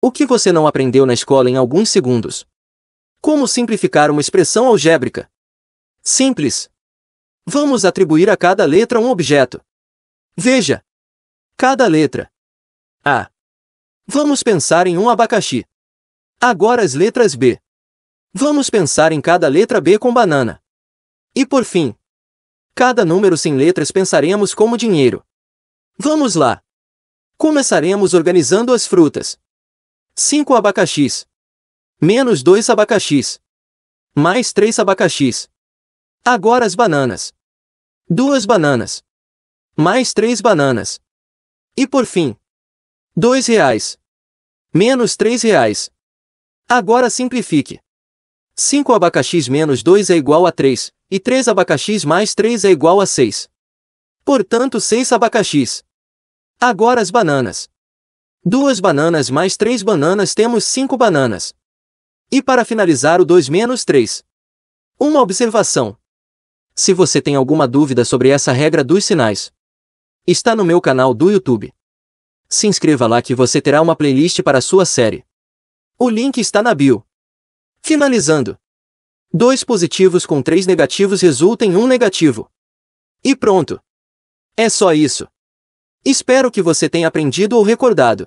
O que você não aprendeu na escola em alguns segundos? Como simplificar uma expressão algébrica? Simples. Vamos atribuir a cada letra um objeto. Veja. Cada letra. A. Vamos pensar em um abacaxi. Agora as letras B. Vamos pensar em cada letra B com banana. E por fim, cada número sem letras pensaremos como dinheiro. Vamos lá. Começaremos organizando as frutas. 5 abacaxis. Menos 2 abacaxis. Mais 3 abacaxis. Agora as bananas. 2 bananas. Mais 3 bananas. E por fim. 2 reais. Menos 3 reais. Agora simplifique. 5 abacaxis menos 2 é igual a 3, e 3 abacaxis mais 3 é igual a 6. Portanto, 6 abacaxis. Agora as bananas. Duas bananas mais três bananas temos cinco bananas. E para finalizar o 2 menos 3. Uma observação. Se você tem alguma dúvida sobre essa regra dos sinais, está no meu canal do YouTube. Se inscreva lá que você terá uma playlist para a sua série. O link está na bio. Finalizando. Dois positivos com três negativos resultam em um negativo. E pronto. É só isso. Espero que você tenha aprendido ou recordado.